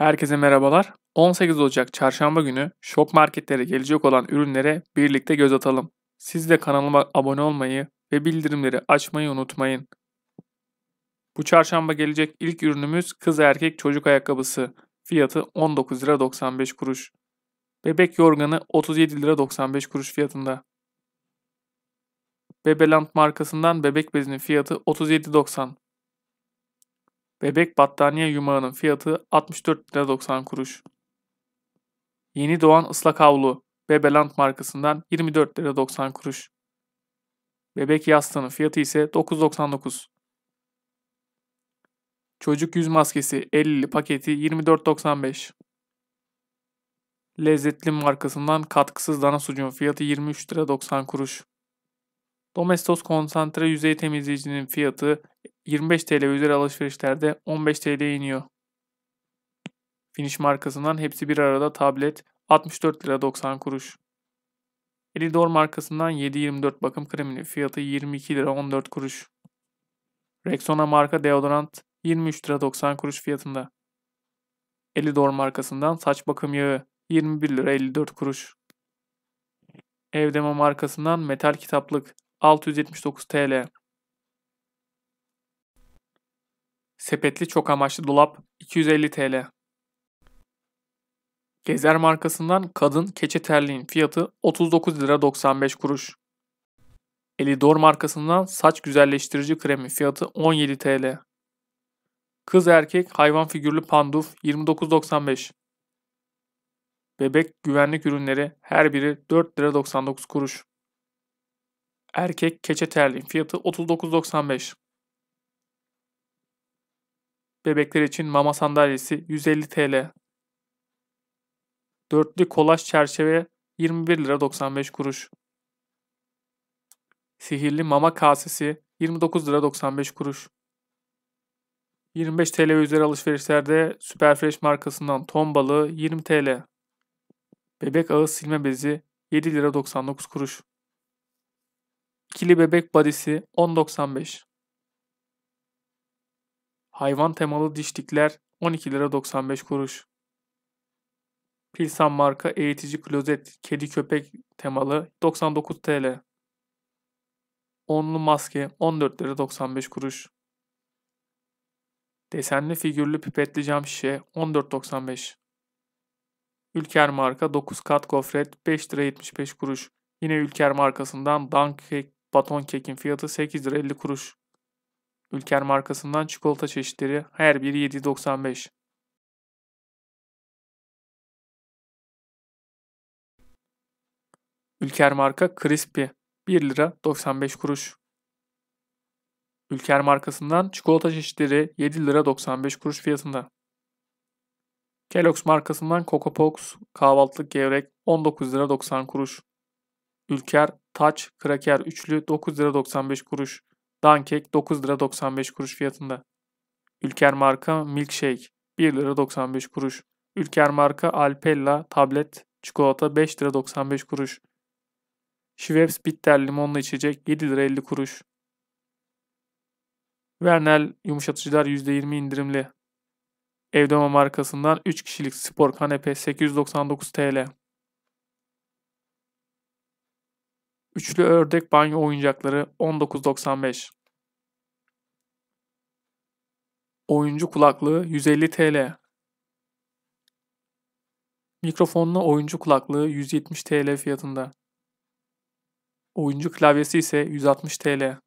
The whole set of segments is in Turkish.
Herkese merhabalar. 18 Ocak Çarşamba günü şok marketlere gelecek olan ürünlere birlikte göz atalım. Siz de kanalıma abone olmayı ve bildirimleri açmayı unutmayın. Bu çarşamba gelecek ilk ürünümüz kız erkek çocuk ayakkabısı. Fiyatı 19 lira 95 kuruş. Bebek yorganı 37 lira 95 kuruş fiyatında. Bebeland markasından bebek bezinin fiyatı 37.90. Bebek battaniye yumağının fiyatı 64 lira 90 kuruş. Yeni doğan ıslak havlu Bebeland markasından 24 lira 90 kuruş. Bebek yastığının fiyatı ise 9.99. Çocuk yüz maskesi 50'li paketi 24.95. Lezzetli markasından katkısız dana sucuğun fiyatı 23 lira 90 kuruş. Domestos konsantre yüzey temizleyicinin fiyatı 25 TL ve üzeri alışverişlerde 15 TL iniyor. Finish markasından hepsi bir arada tablet 64 lira 90 kuruş. Elidor markasından 7.24 bakım kreminin fiyatı 22 lira 14 kuruş. Rexona marka deodorant 23 lira 90 kuruş fiyatında. Elidor markasından saç bakım yağı 21 lira 54 kuruş. Evdemo markasından metal kitaplık 679 TL. Sepetli çok amaçlı dolap 250 TL. Gezer markasından kadın keçe terliğin fiyatı 39 lira 95 kuruş. Elidor markasından saç güzelleştirici kremi fiyatı 17 TL. Kız erkek hayvan figürlü panduf 29.95. Bebek güvenlik ürünleri her biri 4 lira 99 kuruş. Erkek keçe terliğin fiyatı 39.95. Bebekler için mama sandalyesi 150 TL. Dörtlü kolaş çerçeve 21 lira 95 kuruş. Sihirli mama kasesi 29 lira 95 kuruş. 25 TL üzeri alışverişlerde Superfresh markasından ton balığı 20 TL. Bebek ağız silme bezi 7 lira 99 kuruş. Kili bebek badisi 10.95 Hayvan temalı dişlikler 12 lira 95 kuruş. Pilsan marka eğitici klozet kedi köpek temalı 99 TL. Onlu maske 14 lira 95 kuruş. Desenli figürlü pipetli cam şişe 14.95. Ülker marka 9 kat gofret 5 lira 75 kuruş. Yine Ülker markasından Dunkek baton kekin fiyatı 8 lira 50 kuruş. Ülker markasından çikolata çeşitleri her biri 7.95. Ülker marka Crispy 1 lira 95 kuruş. Ülker markasından çikolata çeşitleri 7 lira 95 kuruş fiyatında. Kellogg's markasından Coco Pox kahvaltılık gevrek 19 lira 90 kuruş. Ülker Taç Kraker üçlü 9 lira 95 kuruş. Dankek 9 lira 95 kuruş fiyatında. Ülker marka Milkshake 1 lira 95 kuruş. Ülker marka Alpella tablet çikolata 5 lira 95 kuruş. Schweppes bitter limonlu içecek 7 lira 50 kuruş. Vernel yumuşatıcılar %20 indirimli. Evdoma markasından 3 kişilik spor kanepe 899 TL. Üçlü ördek banyo oyuncakları 19.95. Oyuncu kulaklığı 150 TL. Mikrofonlu oyuncu kulaklığı 170 TL fiyatında. Oyuncu klavyesi ise 160 TL.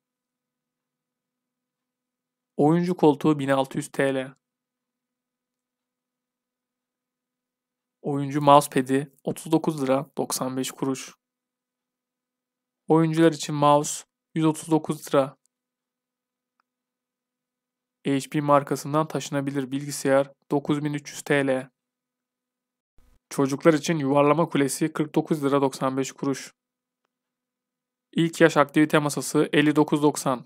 Oyuncu koltuğu 1600 TL. Oyuncu mousepad'i 39 lira 95 kuruş. Oyuncular için mouse 139 lira. HP markasından taşınabilir bilgisayar 9300 TL. Çocuklar için yuvarlama kulesi 49 lira 95 kuruş. İlk yaş aktivite masası 59.90.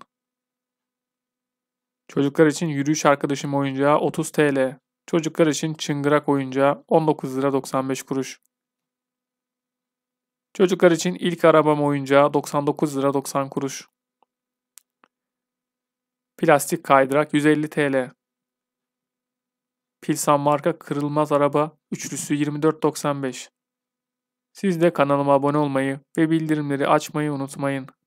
Çocuklar için yürüyüş arkadaşım oyuncağı 30 TL. Çocuklar için çıngırak oyuncağı 19 lira 95 kuruş. Çocuklar için ilk arabam oyuncağı 99 lira 90 kuruş. Plastik kaydırak 150 TL. Pilsan marka kırılmaz araba üçlüsü 24.95. Siz de kanalıma abone olmayı ve bildirimleri açmayı unutmayın.